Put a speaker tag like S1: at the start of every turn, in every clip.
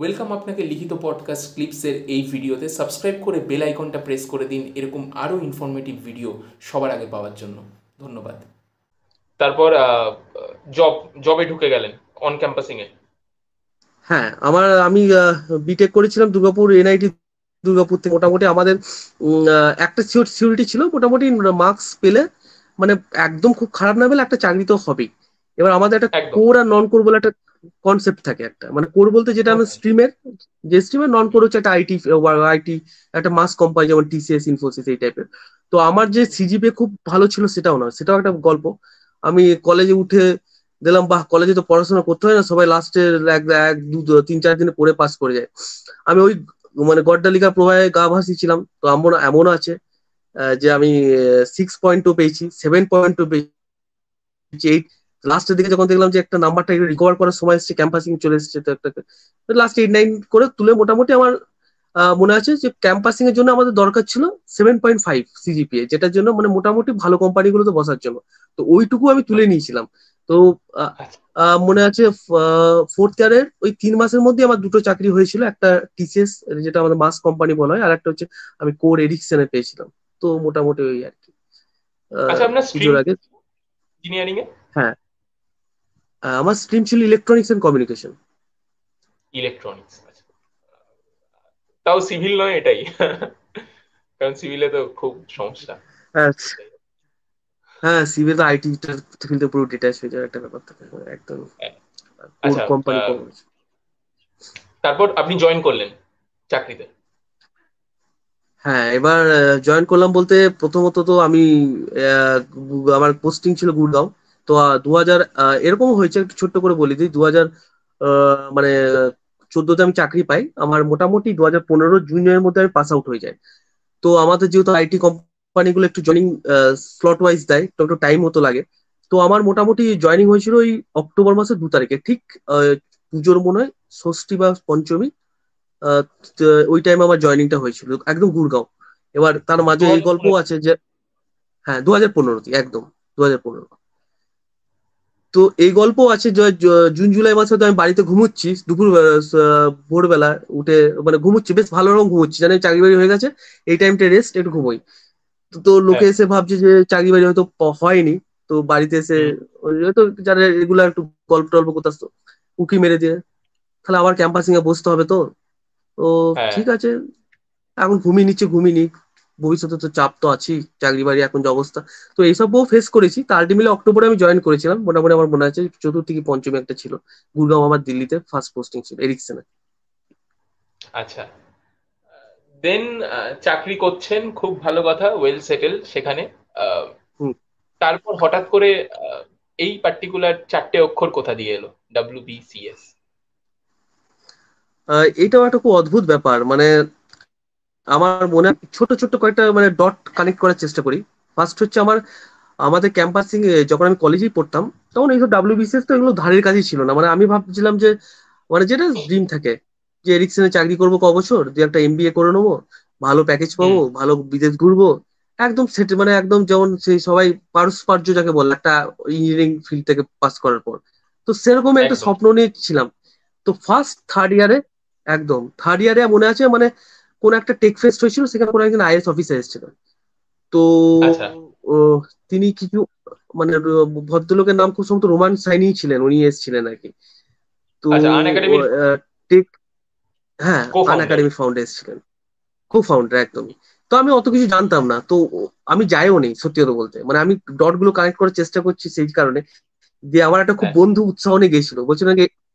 S1: Welcome আপনাকে লিখিত podcast ক্লিপসের এই ভিডিওতে সাবস্ক্রাইব করে বেল আইকনটা প্রেস করে দিন এরকম আরও ইনফরমেটিভ ভিডিও সবার আগে পাওয়ার জন্য ধন্যবাদ তারপর জব জবে ঢুকে গেলেন অন ক্যাম্পাসিং এ
S2: হ্যাঁ আমার আমি বিটেক করেছিলাম দুর্গাপুর এনআইটি দুর্গাপুর থেকে মোটামুটি আমাদের একটা সিউরিটি ছিল মোটামুটি মার্কস পেলে মানে একদম খুব খারাপ না পেলে একটা চাকরি তো হবেই এবার আমাদের একটা কোর আর নন কোর বলে একটা কনসেপ্ট থাকে একটা মানে কোর বলতে যেটা আমি স্ট্রিমের যে স্ট্রিমের নন কোর হচ্ছে একটা আইটি আইটি একটা মাস কোম্পানি যেমন টিসিএস ইনফোসিস এই টাইপের তো আমার যে সিজিপে খুব ভালো ছিল সেটাও না সেটাও একটা গল্প আমি কলেজে উঠে দিলাম বাহ কলেজে তো পড়াশোনা করতে হয় না সবাই লাস্টের এক এক দু তিন চার দিনে পড়ে পাস করে যায় আমি ওই মানে গড্ডালিকা প্রবাহে গা ভাসিয়েছিলাম তো আমার এমন আছে যে আমি সিক্স পয়েন্ট টু পেয়েছি সেভেন পয়েন্ট টু পেয়েছি এইট লাস্টের দিকে যখন দেখলাম যে একটা নাম্বারটা রিকভার করার সময় এসেছে ক্যাম্পাসিং চলে এসেছে তো একটা লাস্ট এইট নাইন করে তুলে মোটামুটি আমার মনে আছে যে ক্যাম্পাসিং এর জন্য আমাদের দরকার ছিল সেভেন পয়েন্ট ফাইভ সিজিপিএ যেটার জন্য মানে মোটামুটি ভালো গুলো তো বসার জন্য তো ওইটুকু আমি তুলে নিয়েছিলাম তো আচ্ছা। মনে আছে ফোর্থ ইয়ারের ওই তিন মাসের মধ্যে আমার দুটো চাকরি হয়েছিল একটা টিসিএস যেটা আমাদের মাস কোম্পানি বলা হয় আর একটা হচ্ছে আমি কোর এডিকশনে পেয়েছিলাম তো মোটামুটি ওই আর কি আচ্ছা, আগে ইঞ্জিনিয়ারিং এ হ্যাঁ আমার স্ট্রিম ছিল ইলেকট্রনিক্স এন্ড কমিউনিকেশন
S1: ইলেকট্রনিক্স তাও সিভিল নয় এটাই কারণ সিভিলে তো খুব সমস্যা
S2: হ্যাঁ সিভিল হ্যাঁ, তো আইটি ফিল্ডে পুরো ডিটাচ হয়ে যাওয়ার একটা ব্যাপার থাকে একদম
S1: আচ্ছা, কোম্পানি তারপর আপনি জয়েন করলেন চাকরিতে
S2: হ্যাঁ এবার জয়েন করলাম বলতে প্রথমত তো আমি আমার পোস্টিং ছিল গুড়গাঁও তো দু হাজার এরকম হয়েছে ছোট্ট করে বলি দিই দু হাজার মানে চোদ্দতে আমি চাকরি পাই আমার মোটামুটি দু হাজার পনেরো জুনের মধ্যে আমি পাস আউট হয়ে যাই তো আমাদের যেহেতু আইটি কোম্পানিগুলো একটু জয়নিং স্লট ওয়াইজ দেয় তো একটু টাইম মতো লাগে তো আমার মোটামুটি জয়নিং হয়েছিল ওই অক্টোবর মাসের দু তারিখে ঠিক পুজোর মনে হয় ষষ্ঠী বা পঞ্চমী ওই টাইম আমার জয়নিংটা হয়েছিল একদম গুড়গাঁও এবার তার মাঝে এই গল্প আছে যে হ্যাঁ দু হাজার পনেরোতে একদম দু হাজার পনেরো তো এই গল্প আছে জুন জুলাই মাসে তো আমি বাড়িতে ঘুমোচ্ছি দুপুর ভোরবেলা উঠে মানে ঘুমোচ্ছি বেশ ভালো রকম ঘুমোচ্ছি জানি চাকরি বাড়ি হয়ে গেছে এই টাইমটা রেস্ট একটু ঘুমোই তো লোকে হ্যাঁ। এসে ভাবছে যে চাকরি বাড়ি হয়তো হয়নি তো বাড়িতে এসে হয়তো যারা রেগুলার একটু গল্প টল্প করতে আসতো উকি মেরে দিয়ে তাহলে আবার ক্যাম্পাসিং এ বসতে হবে তো তো হ্যাঁ। ঠিক আছে এখন ঘুমিয়ে নিচ্ছে ঘুমিয়ে নিক ভবিষ্যতে তো চাপ তো আছেই চাকরি বাড়ি এখন যে অবস্থা তো এইসবও ফেস করেছি তো আলটিমেটলি অক্টোবরে আমি জয়েন করেছিলাম মোটামুটি আমার মনে আছে চতুর্থ থেকে পঞ্চমী একটা ছিল গুরগাঁও আমার দিল্লিতে ফার্স্ট পোস্টিং ছিল এরিকসনে
S1: আচ্ছা দেন চাকরি করছেন খুব ভালো কথা ওয়েল সেটেল সেখানে তারপর হঠাৎ করে এই পার্টিকুলার চারটে অক্ষর কোথা দিয়ে এলো ডাব্লিউবিসিএস
S2: এটাও একটা খুব অদ্ভুত ব্যাপার মানে আমার মনে ছোট ছোট কয়েকটা মানে ডট কানেক্ট করার চেষ্টা করি ফার্স্ট হচ্ছে আমার আমাদের ক্যাম্পাসিং যখন আমি কলেজেই পড়তাম তখন এইসব ডাব্লিউবিসিএস তো এগুলো ধারের কাছেই ছিল না মানে আমি ভাবছিলাম যে মানে যেটা ড্রিম থাকে যে এরিকসনে চাকরি করবো ক বছর দু একটা এমবিএ করে নেবো ভালো প্যাকেজ পাবো ভালো বিদেশ ঘুরবো একদম সেটে মানে একদম যেমন সেই সবাই পারস্পার্য যাকে বলে একটা ইঞ্জিনিয়ারিং ফিল্ড থেকে পাস করার পর তো সেরকম একটা স্বপ্ন নিয়ে ছিলাম তো ফার্স্ট থার্ড ইয়ারে একদম থার্ড ইয়ারে মনে আছে মানে কোন একটা টেক ফেস্ট হয়েছিল সেখানে কোনো একজন আইএস অফিসার এসেছিল তো আচ্ছা। তিনি কিছু মানে ভদ্রলোকের নাম খুব সম্ভবত রোমান সাইনি ছিলেন উনি এসেছিলেন আর কি তো টেক আচ্ছা, হ্যাঁ আন একাডেমি ফাউন্ড এসেছিলেন কো ফাউন্ডার একদমই তো আমি অত কিছু জানতাম না তো আমি যাইও নেই সত্যি কথা বলতে মানে আমি ডট গুলো কানেক্ট করার চেষ্টা করছি সেই কারণে যে আমার একটা খুব হ্যাঁ। বন্ধু উৎসাহ নিয়ে গেছিল বলছিল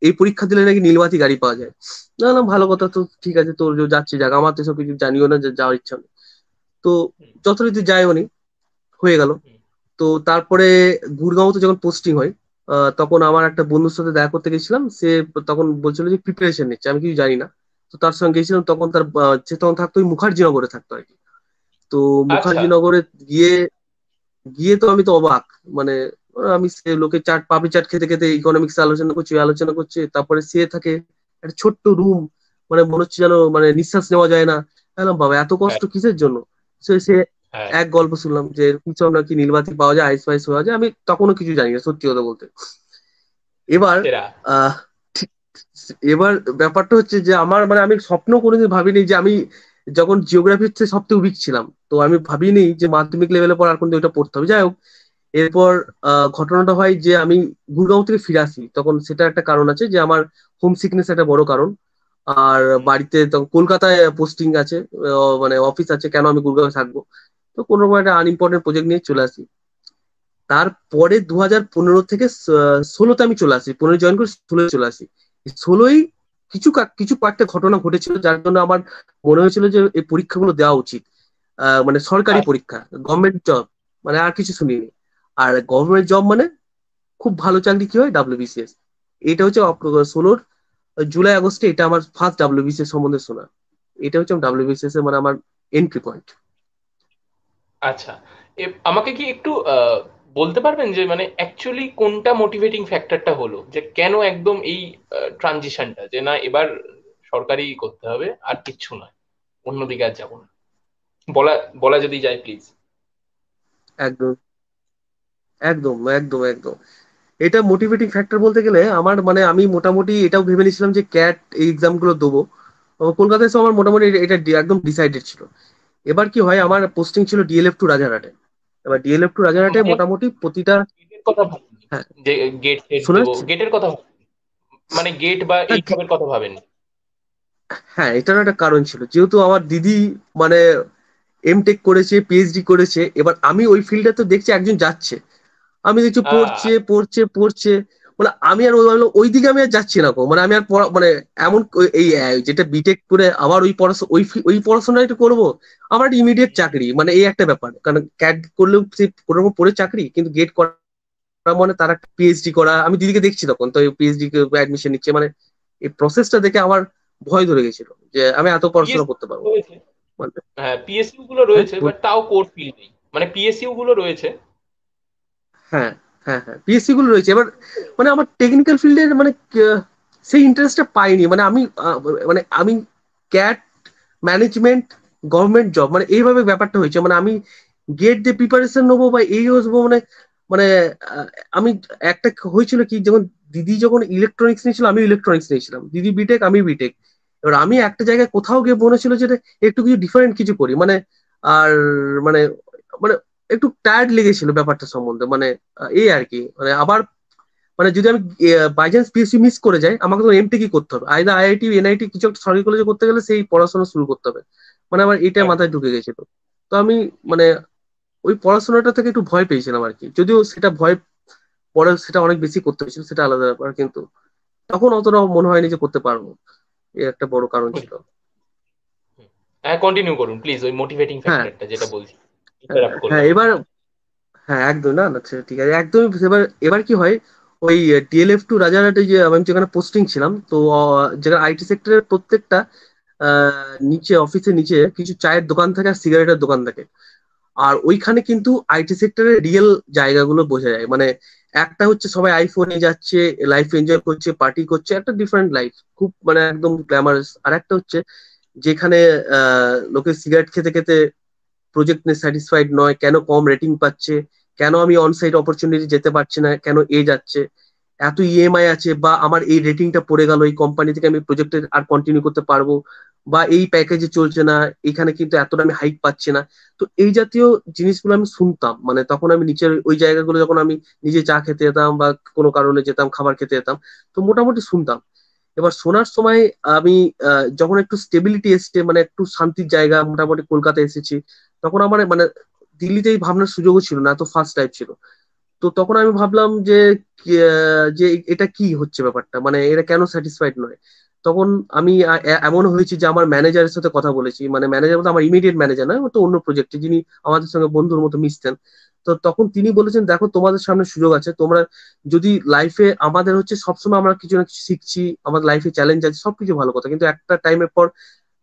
S2: এই পরীক্ষা দিলে নাকি নীলবাতি গাড়ি পাওয়া যায় না না ভালো কথা তো ঠিক আছে তোর যাচ্ছে যাক আমার তো সব কিছু জানিও না যে যাওয়ার ইচ্ছা নেই তো যথারীতি যায়ও উনি হয়ে গেল তো তারপরে গুরগাঁও তো যখন পোস্টিং হয় তখন আমার একটা বন্ধুর সাথে দেখা করতে গেছিলাম সে তখন বলছিল যে প্রিপারেশন নিচ্ছে আমি কিছু জানি না তো তার সঙ্গে গেছিলাম তখন তার যে তখন থাকতো মুখার্জি নগরে থাকতো আর কি তো আচ্ছা। মুখার্জি নগরে গিয়ে গিয়ে তো আমি তো অবাক মানে আমি সে লোকে চাট পাপড়ি চাট খেতে খেতে ইকোনমিক্স আলোচনা করছি আলোচনা করছে তারপরে সে থাকে একটা ছোট্ট রুম মানে মনে হচ্ছে যেন মানে নিঃশ্বাস নেওয়া যায় না বাবা এত কষ্ট হ্যাঁ। কিসের জন্য সে হ্যাঁ। এক গল্প শুনলাম যে কিছু নাকি নীলবাতি পাওয়া যায় আইস ফাইস পাওয়া যায় আমি তখনও কিছু জানি না সত্যি কথা বলতে এবার এবার ব্যাপারটা হচ্ছে যে আমার মানে আমি স্বপ্ন কোনোদিন ভাবিনি যে আমি যখন জিওগ্রাফির সবচেয়ে উইক ছিলাম তো আমি ভাবিনি যে মাধ্যমিক লেভেলে পর আর কোনো ওটা পড়তে হবে যাই হোক এরপর ঘটনাটা হয় যে আমি গুরগাঁও থেকে ফিরে আসি তখন সেটা একটা কারণ আছে যে আমার হোম সিকনেস একটা বড় কারণ আর বাড়িতে তখন কলকাতায় পোস্টিং আছে মানে অফিস আছে কেন আমি গুরগাঁও থাকবো তো কোনো রকম একটা আনইম্পর্টেন্ট প্রজেক্ট নিয়ে চলে আসি তারপরে দু হাজার পনেরো থেকে ষোলোতে আমি চলে আসি পনেরো জয়েন করে ষোলো চলে আসি ষোলোই কিছু কিছু কয়েকটা ঘটনা ঘটেছিল যার জন্য আমার মনে হয়েছিল যে এই পরীক্ষাগুলো দেওয়া উচিত মানে সরকারি পরীক্ষা গভর্নমেন্ট জব মানে আর কিছু শুনিনি আর গভর্নমেন্ট জব মানে খুব ভালো চাকরি কি হয় বিসিএস এটা হচ্ছে ষোলোর জুলাই আগস্টে এটা আমার ফার্স্ট ডাব্লিউবিসিএস সম্বন্ধে শোনা এটা হচ্ছে ডাব্লিউবিসিএস এর মানে আমার এন্ট্রি পয়েন্ট
S1: আচ্ছা আমাকে কি একটু বলতে পারবেন যে মানে অ্যাকচুয়ালি কোনটা মোটিভেটিং ফ্যাক্টরটা হলো যে কেন একদম এই ট্রানজিশনটা যে না এবার সরকারি করতে হবে আর কিচ্ছু নয় অন্যদিকে আর যাবো না বলা বলা যদি যায় প্লিজ
S2: একদম একদম একদম একদম এটা মোটিভেটিং ফ্যাক্টর বলতে গেলে আমার মানে আমি মোটামুটি এটাও ভেবে নিয়েছিলাম যে ক্যাট এই এক্সাম গুলো দেবো কলকাতায় আমার মোটামুটি এটা একদম ডিসাইডেড ছিল এবার কি হয় আমার পোস্টিং ছিল ডিএলএফ টু রাজারহাটে এবার ডিএলএফ টু রাজারহাটে মোটামুটি প্রতিটা হ্যাঁ।
S1: মানে গেট বা হ্যাঁ, কথা
S2: হ্যাঁ এটারও একটা কারণ ছিল যেহেতু আমার দিদি মানে এমটেক করেছে পিএইচডি করেছে এবার আমি ওই ফিল্ডে তো দেখছি একজন যাচ্ছে আমি দেখছি পড়ছে পড়ছে পড়ছে মানে আমি আর ওই দিকে আমি আর যাচ্ছি না মানে আমি আর পড়া মানে এমন এই যেটা বিটেক করে আবার ওই পড়াশোনা ওই ওই পড়াশোনা একটু করবো আমার ইমিডিয়েট চাকরি মানে এই একটা ব্যাপার কারণ ক্যাট করলেও কোনো রকম পড়ে চাকরি কিন্তু গেট করা মানে তারা পিএইচডি করা আমি দিদিকে দেখছি তখন তো পিএইচডি অ্যাডমিশন নিচ্ছে মানে এই প্রসেসটা দেখে আমার ভয় ধরে গেছিল যে আমি এত পড়াশোনা
S1: করতে পারবো মানে হ্যাঁ পিএসইউ গুলো রয়েছে বাট হ্যাঁ, তাও কোর ফিল নেই মানে পিএসইউ গুলো রয়েছে
S2: হ্যাঁ হ্যাঁ হ্যাঁ পিএসসি গুলো রয়েছে এবার মানে আমার টেকনিক্যাল ফিল্ডের মানে সেই ইন্টারেস্টটা পাইনি মানে আমি মানে আমি ক্যাট ম্যানেজমেন্ট গভর্নমেন্ট জব মানে এইভাবে ব্যাপারটা হয়েছে মানে আমি গেট দিয়ে প্রিপারেশন নেবো বা এই আসবো মানে মানে আমি একটা হয়েছিল কি যখন দিদি যখন ইলেকট্রনিক্স নিয়েছিল আমি ইলেকট্রনিক্স নিয়েছিলাম দিদি বিটেক আমি বিটেক এবার আমি একটা জায়গায় কোথাও গিয়ে মনে ছিল যে একটু কিছু ডিফারেন্ট কিছু করি মানে আর মানে মানে একটু টায়ার্ড লেগেছিল ব্যাপারটা সম্বন্ধে মানে এই আর কি মানে আবার মানে যদি আমি বাই চান্স পিএসসি মিস করে যাই আমাকে তো এমটি কি করতে হবে আইদা আইআইটি এনআইটি কিছু একটা সরকারি কলেজে করতে গেলে সেই পড়াশোনা শুরু করতে হবে মানে আমার এটা মাথায় ঢুকে গেছিল তো আমি মানে ওই পড়াশোনাটা থেকে একটু ভয় পেয়েছিলাম আর কি যদিও সেটা ভয় পরে সেটা অনেক বেশি করতে হয়েছিল সেটা আলাদা ব্যাপার কিন্তু তখন অতটা মনে হয়নি যে করতে পারবো এ একটা বড় কারণ ছিল
S1: হ্যাঁ কন্টিনিউ করুন প্লিজ ওই মোটিভেটিং ফ্যাক্টরটা যেটা বলছি হ্যাঁ, হ্যাঁ
S2: এবার হ্যাঁ একদম না না ঠিক আছে একদম এবার এবার কি হয় ওই ডিএলএফ টু রাজারহাটে যে আমি যেখানে পোস্টিং ছিলাম তো যেখানে আইটি সেক্টরের প্রত্যেকটা নিচে অফিসের নিচে কিছু চায়ের দোকান থাকে আর সিগারেটের দোকান থাকে আর ওইখানে কিন্তু আইটি সেক্টরের রিয়েল জায়গাগুলো বোঝা যায় মানে একটা হচ্ছে সবাই আইফোনে যাচ্ছে লাইফ এনজয় করছে পার্টি করছে একটা ডিফারেন্ট লাইফ খুব মানে একদম গ্ল্যামারাস আর একটা হচ্ছে যেখানে লোকে সিগারেট খেতে খেতে প্রজেক্ট নিয়ে স্যাটিসফাইড নয় কেন কম রেটিং পাচ্ছে কেন আমি অনসাইট অপরচুনিটি যেতে পারছি না কেন এ যাচ্ছে এত ইএমআই e আছে বা আমার এই রেটিংটা পড়ে গেল এই কোম্পানি থেকে আমি প্রজেক্টের আর কন্টিনিউ করতে পারবো বা এই প্যাকেজে চলছে না এখানে কিন্তু এতটা আমি হাইক পাচ্ছি না তো এই জাতীয় জিনিসগুলো আমি শুনতাম মানে তখন আমি নিচের ওই জায়গাগুলো যখন আমি নিজে চা খেতে যেতাম বা কোনো কারণে যেতাম খাবার খেতে যেতাম তো মোটামুটি শুনতাম এবার শোনার সময় আমি যখন একটু স্টেবিলিটি এসছে মানে একটু শান্তির জায়গা মোটামুটি কলকাতা এসেছি তখন আমার মানে দিল্লিতে এই ভাবনার সুযোগও ছিল না তো ফার্স্ট টাইম ছিল তো তখন আমি ভাবলাম যে যে এটা কি হচ্ছে ব্যাপারটা মানে এরা কেন স্যাটিসফাইড নয় তখন আমি এমন হয়েছে যে আমার ম্যানেজারের সাথে কথা বলেছি মানে ম্যানেজার বলতে আমার ইমিডিয়েট ম্যানেজার না তো অন্য প্রজেক্টে যিনি আমাদের সঙ্গে বন্ধুর মতো মিশতেন তো তখন তিনি বলেছেন দেখো তোমাদের সামনে সুযোগ আছে তোমরা যদি লাইফে আমাদের হচ্ছে সবসময় আমরা কিছু না কিছু শিখছি আমার লাইফে চ্যালেঞ্জ আছে সবকিছু ভালো কথা কিন্তু একটা টাইমের পর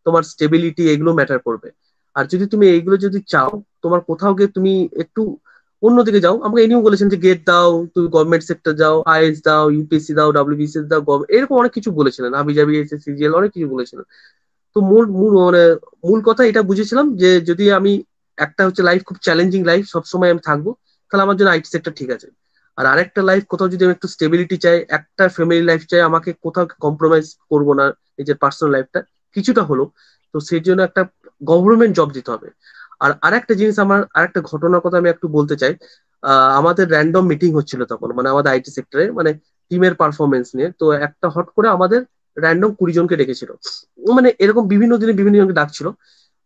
S2: তোমার স্টেবিলিটি এগুলো ম্যাটার করবে আর যদি তুমি এইগুলো যদি চাও তোমার কোথাও গিয়ে তুমি একটু অন্যদিকে যাও আমাকে এনিও বলেছেন যে গেট দাও তুমি গভর্নমেন্ট সেক্টর যাও আইএস দাও ইউপিএসসি দাও ডাব্লিউবিসিএস দাও এরকম অনেক কিছু বলেছিলেন আমি যাবি এসএসসি অনেক কিছু বলেছিলেন তো মূল মূল মানে মূল কথা এটা বুঝেছিলাম যে যদি আমি একটা হচ্ছে লাইফ খুব চ্যালেঞ্জিং লাইফ সবসময় আমি থাকবো তাহলে আমার জন্য আইটি সেক্টর ঠিক আছে আর আরেকটা লাইফ কোথাও যদি আমি একটু স্টেবিলিটি চাই একটা ফ্যামিলি লাইফ চাই আমাকে কোথাও কম্প্রোমাইজ করবো না নিজের পার্সোনাল লাইফটা কিছুটা হলো তো সেই জন্য একটা গভর্নমেন্ট জব দিতে হবে আর আরেকটা জিনিস আমার আরেকটা ঘটনার কথা আমি একটু বলতে চাই আমাদের র্যান্ডম মিটিং হচ্ছিল তখন মানে আমাদের আইটি সেক্টরে মানে টিমের পারফরমেন্স নিয়ে তো একটা হট করে আমাদের র্যান্ডম কুড়ি জনকে ডেকেছিল মানে এরকম বিভিন্ন দিনে বিভিন্ন জনকে ডাকছিল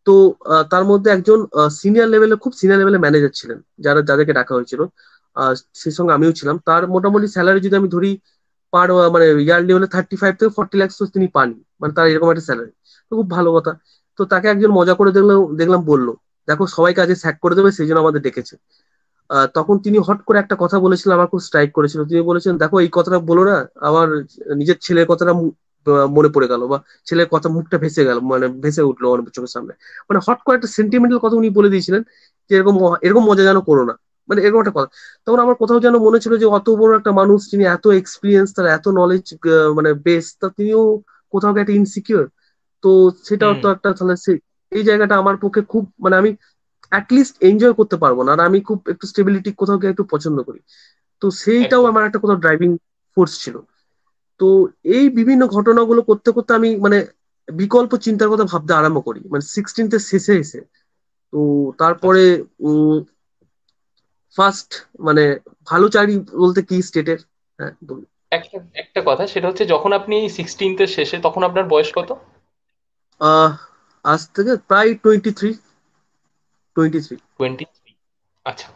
S2: তো তার মধ্যে একজন সিনিয়র লেভেলে খুব সিনিয়র লেভেলে ম্যানেজার ছিলেন যারা যাদেরকে ডাকা হয়েছিল সেই সঙ্গে আমিও ছিলাম তার মোটামুটি স্যালারি যদি আমি ধরি পার মানে ইয়ারলি হলে থার্টি ফাইভ থেকে ফর্টি ল্যাক্স তিনি পানি মানে তার এরকম একটা স্যালারি তো খুব ভালো কথা তো তাকে একজন মজা করে দেখলাম দেখলাম বললো দেখো সবাইকে আজকে স্যাক করে দেবে সেই জন্য আমাদের ডেকেছে তখন তিনি হট করে একটা কথা বলেছিলেন আমার খুব স্ট্রাইক করেছিল তিনি বলেছেন দেখো এই কথাটা বলো না আমার নিজের ছেলের কথাটা মনে পড়ে গেল বা ছেলের কথা মুখটা ভেসে গেল মানে ভেসে উঠলো আমার চোখের সামনে মানে হট করে একটা সেন্টিমেন্টাল কথা উনি বলে দিয়েছিলেন যে এরকম এরকম মজা যেন করো না মানে এরকম একটা কথা তখন আমার কোথাও যেন মনে ছিল যে অত বড় একটা মানুষ তিনি এত এক্সপিরিয়েন্স তার এত নলেজ মানে বেস তা তিনিও কোথাও একটা ইনসিকিউর তো সেটাও তো একটা তাহলে এই জায়গাটা আমার পক্ষে খুব মানে আমি অ্যাটলিস্ট এনজয় করতে পারবো না আর আমি খুব একটু স্টেবিলিটি কোথাও গিয়ে একটু পছন্দ করি তো সেইটাও আমার একটা কোথাও ড্রাইভিং ফোর্স ছিল তো এই বিভিন্ন ঘটনাগুলো করতে করতে আমি মানে বিকল্প চিন্তার কথা ভাবতে আরম্ভ করি মানে সিক্সটিন শেষে এসে তো তারপরে ফার্স্ট মানে ভালো চাকরি বলতে কি স্টেটের হ্যাঁ
S1: একটা কথা সেটা হচ্ছে যখন আপনি সিক্সটিনথের শেষে তখন আপনার বয়স কত
S2: আহ আজ থেকে প্রায় twenty three twenty
S1: three twenty three আচ্ছা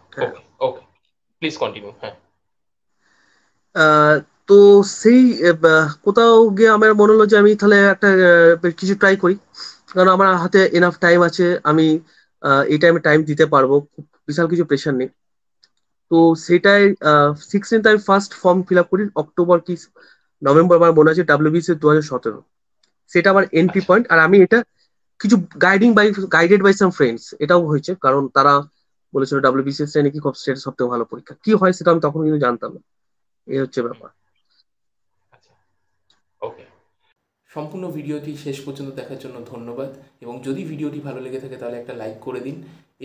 S1: ওকে প্লিজ কন্টিনিউ হ্যাঁ,
S2: হ্যাঁ। তো সেই কোথাও গিয়ে আমার মনে হলো যে আমি তাহলে একটা কিছু ট্রাই করি কারণ আমার হাতে এনাফ টাইম আছে আমি এই টাইমে টাইম দিতে পারবো বিশাল কিছু প্রেশার নেই তো সেটাই সিক্সটিন্থ আমি ফার্স্ট ফর্ম ফিল আপ করি অক্টোবর কি নভেম্বর আমার মনে আছে ডাব্লিউবিসি দু হাজার সতেরো সেটা আমার এন্ট্রি আচ্ছা। পয়েন্ট আর আমি এটা কিছু guiding by guided by some friends এটাও হয়েছে কারণ তারা বলেছিল ডাব্লিউবিসিএস নাকি খুব স্টেট সব থেকে ভালো পরীক্ষা কি হয় সেটা আমি তখন কিন্তু জানতাম না এই হচ্ছে ব্যাপার
S1: ওকে আচ্ছা। সম্পূর্ণ ভিডিওটি শেষ পর্যন্ত দেখার জন্য ধন্যবাদ এবং যদি ভিডিওটি ভালো লেগে থাকে তাহলে একটা লাইক করে দিন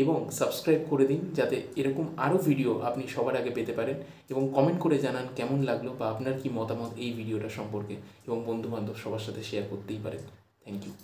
S1: এবং সাবস্ক্রাইব করে দিন যাতে এরকম আরও ভিডিও আপনি সবার আগে পেতে পারেন এবং কমেন্ট করে জানান কেমন লাগলো বা আপনার কি মতামত এই ভিডিওটা সম্পর্কে এবং বন্ধুবান্ধব সবার সাথে শেয়ার করতেই পারেন থ্যাংক ইউ